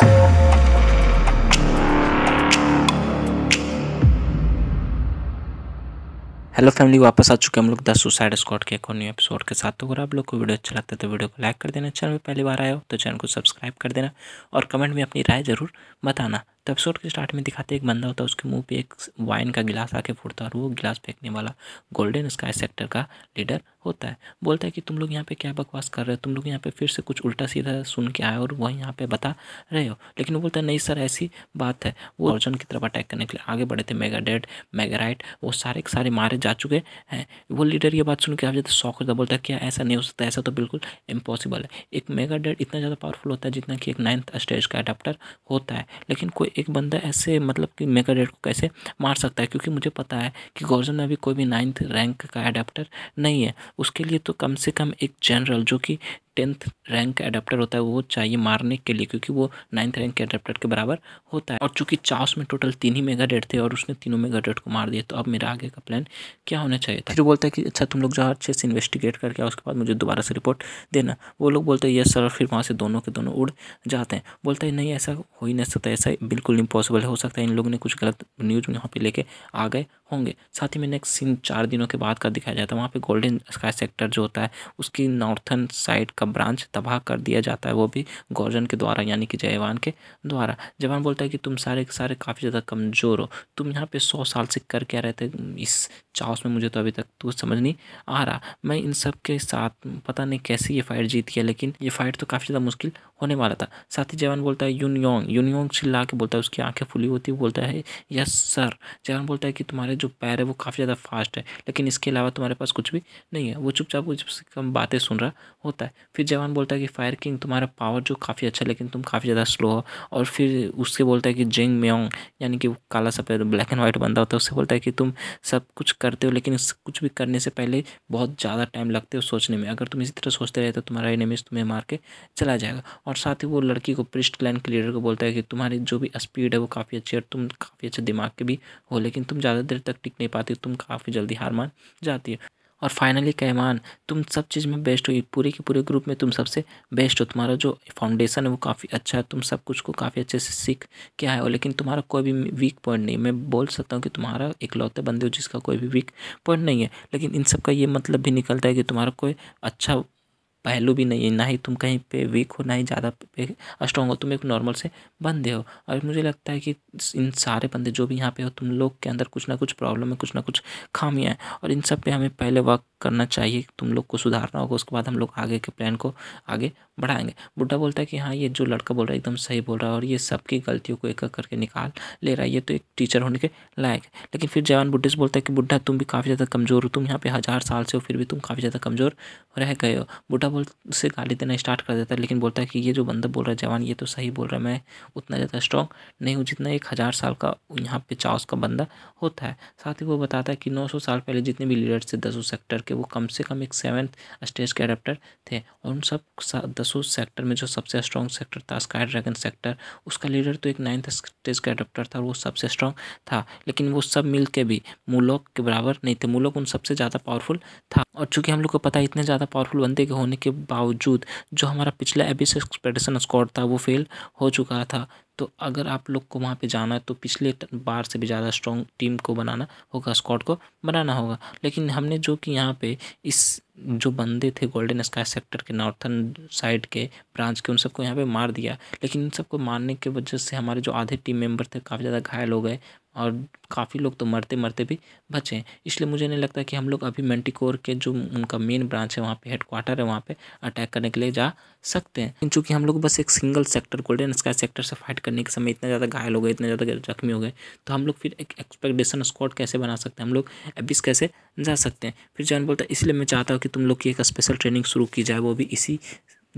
hello family वापस आ चुके हम लोग द सुसाइड स्क्वाड के एक और न्यू एपिसोड के साथ तो अगर आप लोग को वीडियो अच्छा लगता है तो वीडियो को लाइक कर देना चैनल में पहली बार आए हो तो चैनल को सब्सक्राइब कर देना और कमेंट में अपनी राय ज़रूर बताना तो एपिसोड के स्टार्ट में दिखाते एक बंदा होता है उसके मुंह पे एक वाइन का गिलास आके फूटता है और वो गिलास फेंकने वाला गोल्डन स्काई सेक्टर का लीडर होता है बोलता है कि तुम लोग यहाँ पे क्या बकवास कर रहे हो तुम लोग यहाँ पे फिर से कुछ उल्टा सीधा सुन के आए और वही यहाँ पे बता रहे हो लेकिन वो बोलता है नहीं सर ऐसी बात है वो अर्जुन की तरफ अटैक करने के लिए आगे बढ़े थे मेगा डेड मेगाराइट वो सारे के सारे मारे जा चुके हैं वो लीडर ये बात सुन के आप जाते शौक होता बोलता है क्या ऐसा नहीं हो सकता ऐसा तो बिल्कुल इम्पॉसिबल है एक मेगा डेड इतना ज़्यादा पावरफुल होता है जितना कि एक नाइन्थ स्टेज का अडाप्टर होता है लेकिन कोई एक बंदा ऐसे मतलब कि मेगा डेड को कैसे मार सकता है क्योंकि मुझे पता है कि गौरजन में अभी कोई भी नाइन्थ रैंक का एडाप्टर नहीं है उसके लिए तो कम से कम एक जनरल जो कि टेंथ रैंक एडाप्टर होता है वो चाहिए मारने के लिए क्योंकि वो नाइन्थ रैंक के एडाप्टर के बराबर होता है और चूंकि चाउस में टोटल तीन ही मेगा डेड थे और उसने तीनों मेगा डेड को मार दिया तो अब मेरा आगे का प्लान क्या होना चाहिए था जो बोलता है कि अच्छा तुम लोग जो अच्छे से इन्वेस्टिगेट करके उसके बाद मुझे दोबारा से रिपोर्ट देना वो लोग बोलते हैं यस सर और फिर वहाँ से दोनों के दोनों उड़ जाते हैं बोलते हैं नहीं ऐसा हो ही नहीं सकता ऐसा बिल्कुल इम्पॉसिबल हो सकता है इन लोगों ने कुछ गलत न्यूज़ यहाँ पर लेके आ गए होंगे साथ ही मैंने एक सीन चार दिनों के बाद का दिखाया जाता है वहाँ पर गोल्डन स्काई सेक्टर जो होता है उसकी नॉर्थन साइड का का ब्रांच तबाह कर दिया जाता है वो भी गौजन के द्वारा यानी कि जयवान के द्वारा जयवान बोलता है कि तुम सारे के सारे काफ़ी ज़्यादा कमज़ोर हो तुम यहाँ पे सौ साल से कर क्या रहते इस चाउस में मुझे तो अभी तक तू तो समझ नहीं आ रहा मैं इन सब के साथ पता नहीं कैसे ये फाइट जीती है लेकिन ये फाइट तो काफ़ी ज़्यादा मुश्किल होने वाला था साथ ही जवान बोलता है यून योंग यून योंग चिल्ला के बोलता है उसकी आंखें फुली होती है बोलता है यस सर जवान बोलता है कि तुम्हारे जो पैर है वो काफ़ी ज़्यादा फास्ट है लेकिन इसके अलावा तुम्हारे पास कुछ भी नहीं है वो चुपचाप कुछ कम बातें सुन रहा होता है फिर जवान बोलता है कि फायर किंग तुम्हारा पावर जो काफ़ी अच्छा है लेकिन तुम काफ़ी ज़्यादा स्लो हो और फिर उससे बोलता है कि जेंग म्योंग यानी कि काला सफ़ेद ब्लैक एंड वाइट बंदा होता है उससे बोलता है कि तुम सब कुछ करते हो लेकिन कुछ भी करने से पहले बहुत ज़्यादा टाइम लगते हो सोचने में अगर तुम इसी तरह सोचते रहे तो तुम्हारा एनिमीज तुम्हें मार के चला जाएगा और साथ ही वो लड़की को प्रिस्ट क्लैन के लीडर को बोलता है कि तुम्हारी जो भी स्पीड है वो काफ़ी अच्छी है और तुम काफ़ी अच्छे दिमाग के भी हो लेकिन तुम ज़्यादा देर तक टिक नहीं पाती तुम काफ़ी जल्दी हार मान जाती है और फाइनली कैमान तुम सब चीज़ में बेस्ट हो पूरे के पूरे ग्रुप में तुम सबसे बेस्ट हो तुम्हारा जो फाउंडेशन है वो काफ़ी अच्छा है तुम सब कुछ को काफ़ी अच्छे से सीख के आए हो लेकिन तुम्हारा कोई भी वीक पॉइंट नहीं मैं बोल सकता हूँ कि तुम्हारा इकलौते बंदे हो जिसका कोई भी वीक पॉइंट नहीं है लेकिन इन सब का ये मतलब भी निकलता है कि तुम्हारा कोई अच्छा पहलू भी नहीं है ना ही तुम कहीं पे वीक हो ना ही ज़्यादा पे स्ट्रॉन्ग हो तुम एक नॉर्मल से बंदे हो और मुझे लगता है कि इन सारे बंदे जो भी यहाँ पे हो तुम लोग के अंदर कुछ ना कुछ प्रॉब्लम है कुछ ना कुछ खामियाँ हैं और इन सब पे हमें पहले वर्क करना चाहिए तुम लोग को सुधारना होगा उसके बाद हम लोग आगे के प्लान को आगे बढ़ाएंगे बुढ़ा बोलता है कि हाँ ये जो लड़का बोल रहा है एकदम सही बोल रहा है और ये सबकी गलतियों को एक करके निकाल ले रहा है ये तो एक टीचर होने के लायक है लेकिन फिर जवान बुढ़े से बोलता है कि बुढ़ा तुम भी काफ़ी ज़्यादा कमज़ोर हो तुम यहाँ पे हज़ार साल से हो फिर भी तुम काफ़ी ज़्यादा कमज़ोर रह गए हो बुढ़ा बोल उसे गाली देना स्टार्ट कर देता है लेकिन बोलता है कि ये जो बंदा बोल रहा है जवान ये तो सही बोल रहा है मैं उतना ज़्यादा स्ट्रॉन्ग नहीं हूँ जितना एक हज़ार साल का यहाँ पे चाउस का बंदा होता है साथ ही वो बताता है कि नौ सौ साल पहले जितने भी लीडर्स थे दसों सेक्टर के वो कम से कम एक सेवन्थ स्टेज के अडेप्टर थे और उन सब दसों सेक्टर में जो सबसे स्ट्रॉन्ग सेक्टर था स्काई ड्रैगन सेक्टर उसका लीडर तो एक नाइन्थ स्टेज का अडेप्टर था और वो सबसे स्ट्रॉन्ग था लेकिन वो सब मिल भी मूलोक के बराबर नहीं थे मूलोक उन सबसे ज़्यादा पावरफुल था और चूँकि हम लोग को पता है इतने ज़्यादा पावरफुल बंदे के होने के के बावजूद जो हमारा पिछला एबिस एक्सपेडिशन स्कॉट था वो फेल हो चुका था तो अगर आप लोग को वहाँ पे जाना है तो पिछले बार से भी ज़्यादा स्ट्रॉन्ग टीम को बनाना होगा स्कॉट को बनाना होगा लेकिन हमने जो कि यहाँ पे इस जो बंदे थे गोल्डन स्काई सेक्टर के नॉर्थन साइड के ब्रांच के उन सबको यहाँ पे मार दिया लेकिन इन सबको मारने के वजह से हमारे जो आधे टीम मेंबर थे काफ़ी ज़्यादा घायल हो गए और काफ़ी लोग तो मरते मरते भी बचे हैं इसलिए मुझे नहीं लगता कि हम लोग अभी मेंटिकोर के जो उनका मेन ब्रांच है वहाँ पे हेडक्वार्टर है वहाँ पे अटैक करने के लिए जा सकते हैं चूँकि हम लोग बस एक single sector golden sky sector से फाइट करने के समय इतना ज़्यादा घायल हो गए इतने ज़्यादा जख्मी हो गए तो हम लोग फिर एक एक्सपेक्टेशन स्क्वाड कैसे बना सकते हैं हम लोग एबिस कैसे जा सकते हैं फिर जान बोलता है इसलिए मैं चाहता हूँ कि तुम लोग की एक स्पेशल ट्रेनिंग शुरू की जाए वो भी इसी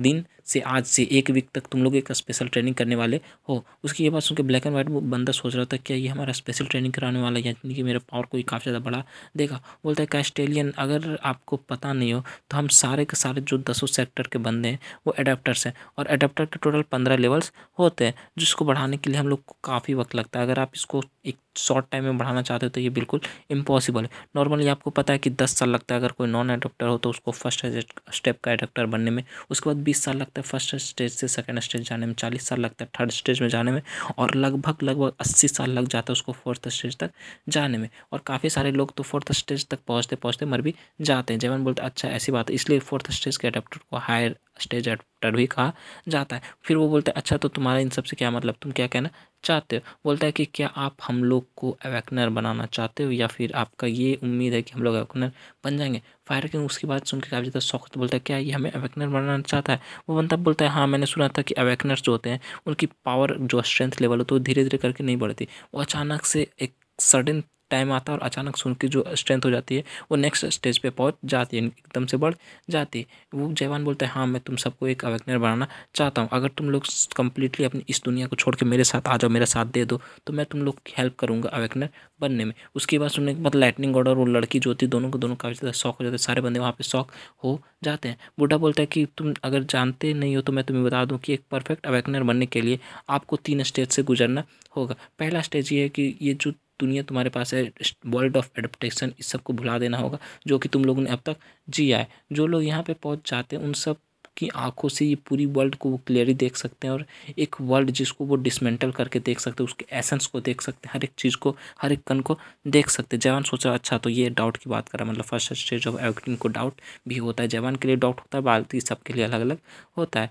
दिन से आज से एक वीक तक तुम लोग एक स्पेशल ट्रेनिंग करने वाले हो उसकी ये बात सुनकर ब्लैक एंड व्हाइट वो बंदा सोच रहा था क्या ये हमारा स्पेशल ट्रेनिंग कराने वाला है यानी कि मेरा पावर कोई काफ़ी ज़्यादा बड़ा देखा बोलता है कैस्ट्रेलियन अगर आपको पता नहीं हो तो हम सारे के सारे जो दसों सेक्टर के बंदे हैं वो अडेप्टर्स हैं और अडेप्टर के टोटल पंद्रह लेवल्स होते हैं जिसको बढ़ाने के लिए हम लोग को काफ़ी वक्त लगता है अगर आप इसको एक शॉर्ट टाइम में बढ़ाना चाहते हो तो ये बिल्कुल इम्पॉसिबल है नॉर्मली आपको पता है कि दस साल लगता है अगर कोई नॉन एडाप्टर हो तो उसको फर्स्ट स्टेप का एडाप्टर बनने में उसके बाद बीस साल लगता है लगता है फर्स्ट स्टेज से सेकेंड स्टेज जाने में चालीस साल लगता है थर्ड स्टेज में जाने में और लगभग लगभग अस्सी साल लग जाता है उसको फोर्थ स्टेज तक जाने में और काफ़ी सारे लोग तो फोर्थ स्टेज तक पहुँचते पहुँचते मर भी जाते हैं जैमन बोलते अच्छा ऐसी बात है इसलिए फोर्थ स्टेज के अडेप्टर को हायर स्टेज एडप्टर भी कहा जाता है फिर वो बोलते अच्छा तो तुम्हारा इन सबसे क्या मतलब तुम क्या कहना चाहते हो बोलता है कि क्या आप हम लोग को अवेकनर बनाना चाहते हो या फिर आपका ये उम्मीद है कि हम लोग अवेकनर बन जाएंगे फायर किंग उसकी बात सुन के काफ़ी ज़्यादा सख्त बोलता है क्या ये हमें अवेकनर बनाना चाहता है वो बनता बोलता है हाँ मैंने सुना था कि अवैकनर जो होते हैं उनकी पावर जो स्ट्रेंथ लेवल होती है वो धीरे धीरे करके नहीं बढ़ती वो अचानक से एक सडन टाइम आता है और अचानक से उनकी जो स्ट्रेंथ हो जाती है वो नेक्स्ट स्टेज पे पहुंच जाती है एकदम से बढ़ जाती है वो जवान बोलते हैं हाँ मैं तुम सबको एक अवेकनर बनाना चाहता हूँ अगर तुम लोग कम्प्लीटली अपनी इस दुनिया को छोड़ के मेरे साथ आ जाओ मेरा साथ दे दो तो मैं तुम लोग की हेल्प करूँगा अवेकनर बनने में उसके बाद सुनने के बाद लाइटनिंग गॉड और वो लड़की जो होती है दोनों को दोनों काफ़ी ज़्यादा शौक हो जाते हैं सारे बंदे वहाँ पर शौक हो जाते हैं बूढ़ा बोलता है कि तुम अगर जानते नहीं हो तो मैं तुम्हें बता दूँ कि एक परफेक्ट अवेकनर बनने के लिए आपको तीन स्टेज से गुजरना होगा पहला स्टेज ये है कि ये जो दुनिया तुम्हारे पास है वर्ल्ड ऑफ एडप्टेशन इस सब को भुला देना होगा जो कि तुम लोगों ने अब तक जिया है जो लोग यहाँ पे पहुँच जाते हैं उन सब कि आंखों से ये पूरी वर्ल्ड को वो क्लियरली देख सकते हैं और एक वर्ल्ड जिसको वो डिसमेंटल करके देख सकते हैं उसके एसेंस को देख सकते हैं हर एक चीज़ को हर एक कन को देख सकते हैं जवान सोचा अच्छा तो ये डाउट की बात करा मतलब फर्स्ट स्टेज ऑफ एक्टिंग को डाउट भी होता है जवान के लिए डाउट होता है बाकी सबके लिए अलग अलग होता है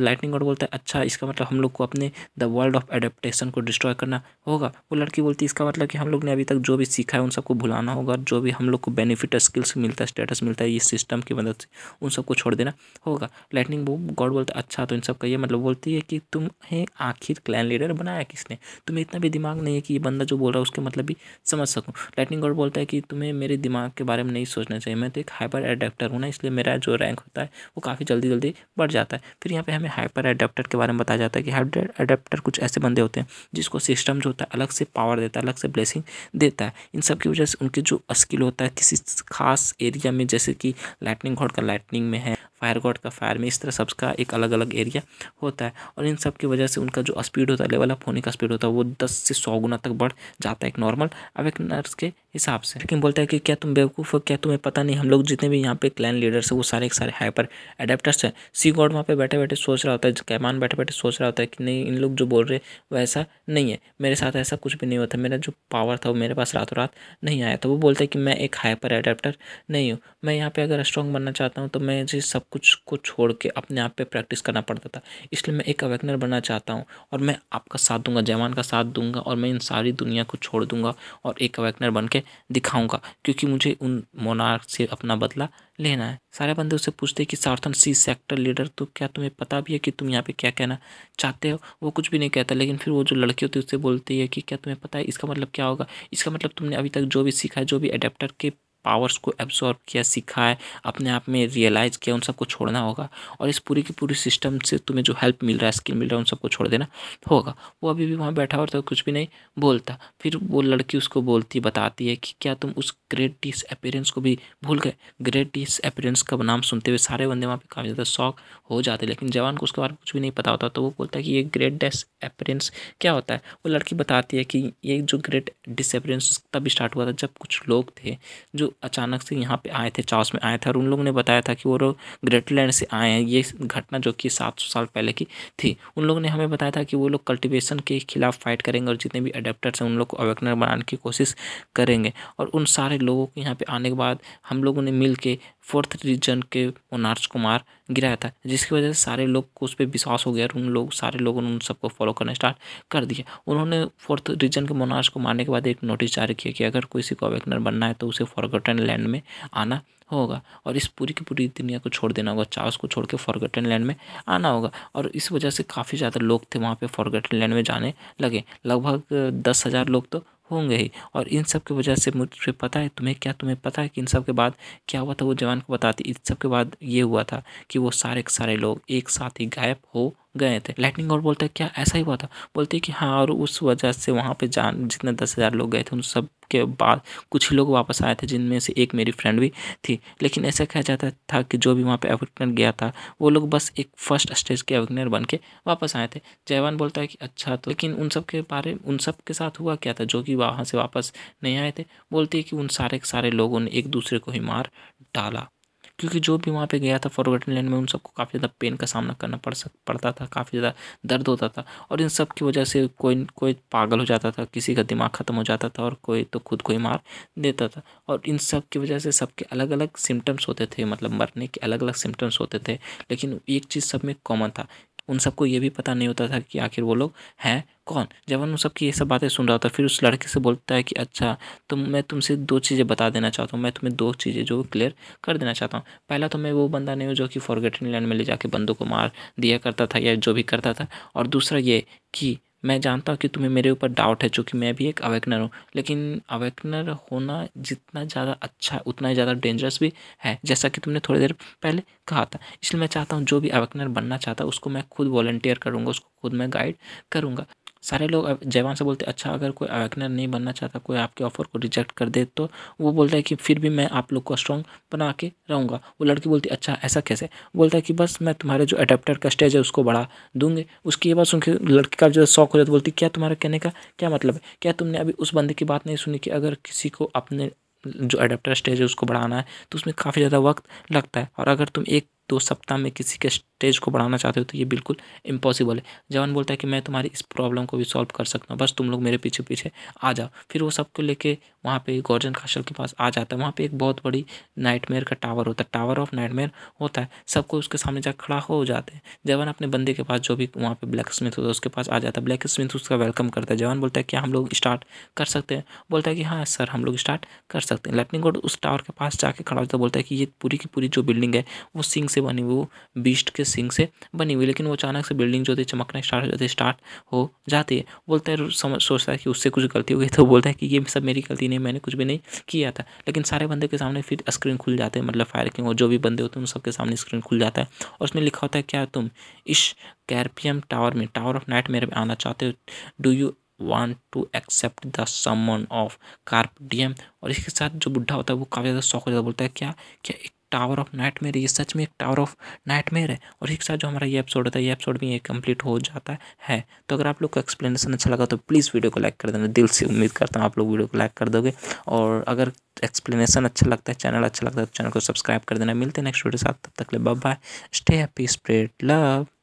लाइटनिंग गॉड बोलता है अच्छा इसका मतलब हम लोग को अपने द वर्ल्ड ऑफ एडेप्टेशन को डिस्ट्रॉय करना होगा वो लड़की बोलती है इसका मतलब कि हम लोग ने अभी तक जो भी सीखा है उन सबको भुलाना होगा जो भी हम लोग को बेनिफिट स्किल्स मिलता है स्टेटस मिलता है इस सिस्टम की मदद से उन सबको छोड़ देना होगा लाइटनिंग बूम गॉड बोलता अच्छा तो इन सब का ये मतलब बोलती है कि तुम्हें आखिर क्लैन लीडर बनाया किसने तुम्हें इतना भी दिमाग नहीं है कि ये बंदा जो बोल रहा है उसके मतलब भी समझ सकूँ लाइटनिंग गॉड बोलता है कि तुम्हें मेरे दिमाग के बारे में नहीं सोचना चाहिए मैं तो एक हाइपर एडेप्टर हूँ ना इसलिए मेरा जो रैंक होता है वो काफ़ी जल्दी जल्दी बढ़ जाता है फिर यहाँ पर हमें हाइपर एडेप्टर के बारे में बताया जाता है कि हाइपर एडेप्टर कुछ ऐसे बंदे होते हैं जिसको सिस्टम जो होता है अलग से पावर देता है अलग से ब्लेसिंग देता है इन सब की वजह से उनके जो स्किल होता है किसी खास एरिया में जैसे कि लाइटनिंग घोड़ का लाइटनिंग में है फायर गॉड का फायर में इस तरह सबका एक अलग अलग एरिया होता है और इन सब की वजह से उनका जो स्पीड होता है लेवल अप होने का स्पीड होता है वो दस से सौ गुना तक बढ़ जाता है एक नॉर्मल अवेकनर्स के हिसाब से लेकिन बोलता है कि क्या तुम बेवकूफ़ हो क्या तुम्हें पता नहीं हम लोग जितने भी यहाँ पे क्लैन लीडर्स हैं वो सारे एक सारे हाइपर एडेप्टर्स हैं सी गॉड वहाँ पे बैठे बैठे सोच रहा होता है कैमान बैठे बैठे सोच रहा होता है कि नहीं इन लोग जो बोल रहे वो ऐसा नहीं है मेरे साथ ऐसा कुछ भी नहीं होता मेरा जो पावर था वो मेरे पास रातों रात नहीं आया था वो बोलता है कि मैं एक हाइपर एडेप्टर नहीं हूँ मैं यहाँ पर अगर स्ट्रॉन्ग बनना चाहता हूँ तो मैं जी सब कुछ को छोड़ के अपने आप पर प्रैक्टिस करना पड़ता था इसलिए मैं एक अवेकनर बनना चाहता हूँ और मैं आपका साथ दूंगा जैमान का साथ दूंगा और मैं इन सारी दुनिया को छोड़ दूंगा और एक अवेकनर बन के करके दिखाऊंगा क्योंकि मुझे उन मोनार्क से अपना बदला लेना है सारे बंदे उससे पूछते हैं कि सार्थन सी सेक्टर लीडर तो क्या तुम्हें पता भी है कि तुम यहाँ पे क्या कहना चाहते हो वो कुछ भी नहीं कहता लेकिन फिर वो जो लड़की होती है उससे बोलती है कि क्या तुम्हें पता है इसका मतलब क्या होगा इसका मतलब तुमने अभी तक जो भी सीखा है जो भी अडेप्टर के पावर्स को एब्जॉर्ब किया सीखा है अपने आप में रियलाइज़ किया उन सबको छोड़ना होगा और इस पूरी की पूरी सिस्टम से तुम्हें जो हेल्प मिल रहा है स्किल मिल रहा है उन सबको छोड़ देना होगा वो अभी भी वहाँ बैठा हुआ था कुछ भी नहीं बोलता फिर वो लड़की उसको बोलती बताती है कि क्या तुम उस ग्रेट डिस अपेरेंस को भी भूल गए ग्रेट डिस अपेरेंस का नाम सुनते हुए सारे बंदे वहाँ पर काफ़ी ज़्यादा शौक हो जाते लेकिन जवान को उसके बारे में कुछ भी नहीं पता होता तो वो बोलता है कि ये ग्रेट डेस अपेरेंस क्या होता है वो लड़की बताती है कि ये जो ग्रेट डिस अपेरेंस तब स्टार्ट हुआ था जब कुछ लोग थे जो अचानक से यहाँ पे आए थे चार्स में आए थे और उन लोगों ने बताया था कि वो लोग ग्रेटलैंड से आए हैं ये घटना जो कि सात सौ साल पहले की थी उन लोगों ने हमें बताया था कि वो लोग कल्टिवेशन के खिलाफ फाइट करेंगे और जितने भी अडेप्टर्स हैं उन लोग को अवेकनर बनाने की कोशिश करेंगे और उन सारे लोगों के यहाँ पर आने के बाद हम लोगों ने मिल के फोर्थ रीजन के मोनार्च कुमार गिराया था जिसकी वजह से सारे लोग को उस पर विश्वास हो गया और उन लोग सारे लोगों ने उन सबको फॉलो करना स्टार्ट कर दिया उन्होंने फोर्थ रीजन के मोनार्च को मारने के बाद एक नोटिस जारी किया कि अगर कोई को अवेकनर बनना है तो उसे फॉरगटन लैंड में आना होगा और इस पूरी की पूरी दुनिया को छोड़ देना होगा चार्ल्स को छोड़ के फॉरगटन लैंड में आना होगा और इस वजह से काफ़ी ज़्यादा लोग थे वहाँ पर फॉरगटन लैंड में जाने लगे लगभग दस हज़ार लोग तो होंगे ही और इन सब की वजह से मुझे पता है तुम्हें क्या तुम्हें पता है कि इन सब के बाद क्या हुआ था वो जवान को बताती इन सब के बाद ये हुआ था कि वो सारे के सारे लोग एक साथ ही गायब हो गए थे लाइटनिंग और बोलता है क्या ऐसा ही हुआ था बोलती है कि हाँ और उस वजह से वहाँ पे जान जितने दस हज़ार लोग गए थे उन सब के बाद कुछ लोग वापस आए थे जिनमें से एक मेरी फ्रेंड भी थी लेकिन ऐसा कहा जाता था कि जो भी वहाँ पे अवेकनर गया था वो लोग बस एक फर्स्ट स्टेज के अवेकनर बन के वापस आए थे जयवान बोलता है कि अच्छा तो लेकिन उन सब के बारे उन सब के साथ हुआ क्या था जो कि वहाँ से वापस नहीं आए थे बोलती है कि उन सारे के सारे लोगों ने एक दूसरे को ही मार डाला क्योंकि जो भी वहाँ पे गया था फॉरगटन लैंड में उन सबको काफ़ी ज़्यादा पेन का सामना करना पड़ सक पड़ता था काफ़ी ज़्यादा दर्द होता था और इन सब की वजह से कोई कोई पागल हो जाता था किसी का दिमाग ख़त्म हो जाता था और कोई तो खुद को ही मार देता था और इन सब की वजह से सबके अलग अलग सिम्टम्स होते थे मतलब मरने के अलग अलग सिम्टम्स होते थे लेकिन एक चीज़ सब में कॉमन था उन सबको ये भी पता नहीं होता था कि आखिर वो लोग हैं कौन जब उन सबकी ये सब बातें सुन रहा होता फिर उस लड़के से बोलता है कि अच्छा तो मैं तुमसे दो चीज़ें बता देना चाहता हूँ मैं तुम्हें दो चीज़ें जो क्लियर कर देना चाहता हूँ पहला तो मैं वो बंदा नहीं हूँ जो कि फॉरगेटिंग लैंड में ले जाके बंदों को मार दिया करता था या जो भी करता था और दूसरा ये कि मैं जानता हूँ कि तुम्हें मेरे ऊपर डाउट है चूँकि मैं भी एक अवेकनर हूँ लेकिन अवेकनर होना जितना ज़्यादा अच्छा है उतना ही ज़्यादा डेंजरस भी है जैसा कि तुमने थोड़ी देर पहले कहा था इसलिए मैं चाहता हूँ जो भी अवेकनर बनना चाहता है उसको मैं खुद वॉलेंटियर करूँगा उसको खुद मैं गाइड करूँगा सारे लोग जयवान से बोलते अच्छा अगर कोई अवेकनर नहीं बनना चाहता कोई आपके ऑफ़र को रिजेक्ट कर दे तो वो बोलता है कि फिर भी मैं आप लोग को स्ट्रॉन्ग बना के रहूँगा वो लड़की बोलती अच्छा ऐसा कैसे बोलता है कि बस मैं तुम्हारे जो अडेप्टर का स्टेज है उसको बढ़ा दूँगी उसकी ये बात सुन लड़की का जो शौक हो जाता बोलती क्या तुम्हारा कहने का क्या मतलब है क्या तुमने अभी उस बंदे की बात नहीं सुनी कि अगर किसी को अपने जो अडेप्टर स्टेज है उसको बढ़ाना है तो उसमें काफ़ी ज़्यादा वक्त लगता है और अगर तुम एक दो सप्ताह में किसी के स्टेज को बढ़ाना चाहते हो तो ये बिल्कुल इम्पॉसिबल है जवान बोलता है कि मैं तुम्हारी इस प्रॉब्लम को भी सॉल्व कर सकता हूँ बस तुम लोग मेरे पीछे पीछे आ जाओ फिर वो सबको लेके वहाँ पे गोर्जन काशल के पास आ जाता है वहाँ पे एक बहुत बड़ी नाइटमेयर का टावर होता है टावर ऑफ नाइटमेयर होता है सबको उसके सामने जा खड़ा हो जाते हैं जवान अपने बंदे के पास जो भी वहाँ पर ब्लैक स्मिथ होता है उसके पास आ जाता है ब्लैक स्मिथ उसका वेलकम करता है जवान बोलता है क्या हम लोग स्टार्ट कर सकते हैं बोलता है कि हाँ सर हम लोग स्टार्ट कर सकते हैं लाइटनिंग गोड उस टावर के पास जाके खड़ा होता है बोलता है कि ये पूरी की पूरी जो बिल्डिंग है वो सिंग से बनी वो बीस्ट के सिंह से बनी हुई लेकिन वो अचानक से बिल्डिंग जो थी चमकना स्टार्ट हो जाती है स्टार्ट हो जाती है बोलता है समझ सोचता है कि उससे कुछ गलती हो गई तो बोलता है कि ये सब मेरी गलती नहीं मैंने कुछ भी नहीं किया था लेकिन सारे बंदे के सामने फिर स्क्रीन खुल जाते हैं मतलब फायर किंग और जो भी बंदे होते हैं उन सबके सामने स्क्रीन खुल जाता है और उसमें लिखा होता है क्या तुम इस कैरपियम टावर में टावर ऑफ नाइट में आना चाहते हो do you want to accept the summon of carp और इसके साथ जो बुढ़ा होता है वो काफ़ी ज़्यादा शौक हो जाता बोलता है क्या क्या एक टावर ऑफ नाइट मेयर ये सच में एक टावर ऑफ नाइट मेयर है और एक साथ जो हमारा ये एपिसोड होता है ये एपिसोड भी ये कंप्लीट हो जाता है तो अगर आप लोग को एक्सप्लेनेशन अच्छा लगा तो प्लीज़ वीडियो को लाइक कर देना दिल से उम्मीद करता हूँ आप लोग वीडियो को लाइक कर दोगे और अगर एक्सप्लेनेशन अच्छा लगता है चैनल अच्छा लगता है तो चैनल को सब्सक्राइब कर देना मिलते हैं नेक्स्ट वीडियो साथ तब तक ले bye stay happy spread love